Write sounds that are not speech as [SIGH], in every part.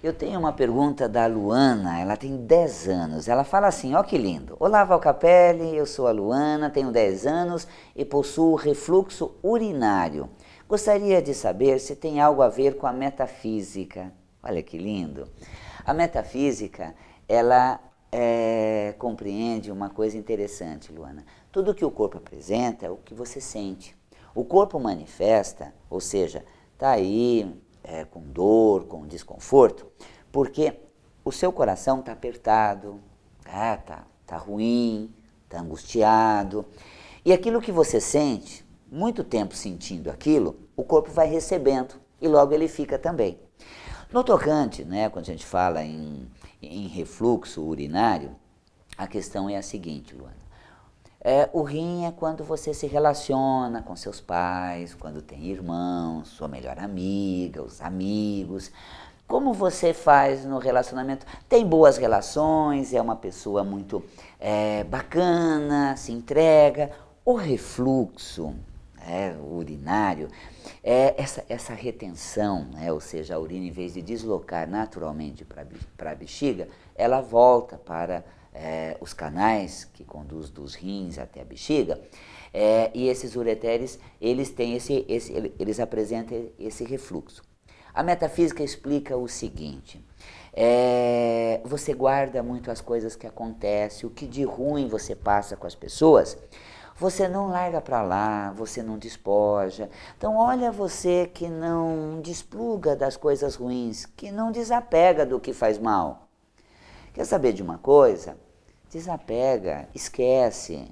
Eu tenho uma pergunta da Luana, ela tem 10 anos. Ela fala assim: ó que lindo. Olá, Valcapelli, eu sou a Luana, tenho 10 anos e possuo refluxo urinário. Gostaria de saber se tem algo a ver com a metafísica. Olha que lindo. A metafísica, ela é, compreende uma coisa interessante, Luana. Tudo que o corpo apresenta é o que você sente. O corpo manifesta, ou seja, tá aí é, com dor, com desconforto, porque o seu coração está apertado, está, tá, tá ruim, está angustiado. E aquilo que você sente, muito tempo sentindo aquilo, o corpo vai recebendo e logo ele fica também. No tocante, né, quando a gente fala em, em refluxo urinário, a questão é a seguinte, Luana. É, o rim é quando você se relaciona com seus pais, quando tem irmãos, sua melhor amiga, os amigos. Como você faz no relacionamento? Tem boas relações, é uma pessoa muito é, bacana, se entrega. O refluxo é, urinário é essa, essa retenção, né? ou seja, a urina, em vez de deslocar naturalmente para a bexiga, ela volta para é, os canais que conduz dos rins até a bexiga, é, e esses ureteres, eles têm esse, esse, eles apresentam esse refluxo. A metafísica explica o seguinte: é, você guarda muito as coisas que acontecem, o que de ruim você passa com as pessoas, você não larga para lá, você não despoja. Então, olha você que não despluga das coisas ruins, que não desapega do que faz mal. Quer saber de uma coisa? Desapega, esquece.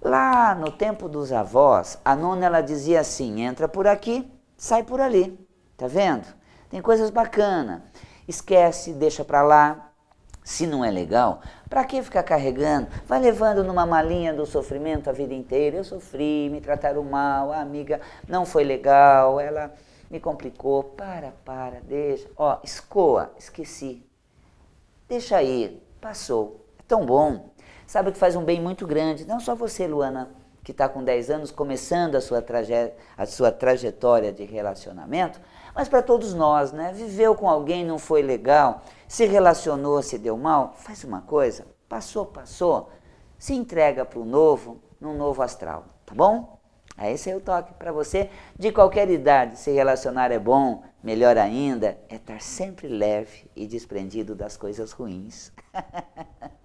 Lá no tempo dos avós, a nona ela dizia assim: entra por aqui, sai por ali. Tá vendo? Tem coisas bacanas. Esquece, deixa pra lá. Se não é legal, pra que ficar carregando? Vai levando numa malinha do sofrimento a vida inteira. Eu sofri, me trataram mal, a amiga não foi legal, ela me complicou. Para, para, deixa. Ó, escoa, esqueci. Deixa aí, passou tão bom. Sabe que faz um bem muito grande, não só você, Luana, que está com 10 anos começando a sua, traje a sua trajetória de relacionamento, mas para todos nós, né? Viveu com alguém, não foi legal, se relacionou, se deu mal, faz uma coisa, passou, passou, se entrega para o novo, num novo astral, tá bom? É esse é o toque para você de qualquer idade. Se relacionar é bom, melhor ainda é estar sempre leve e desprendido das coisas ruins. [LAUGHS]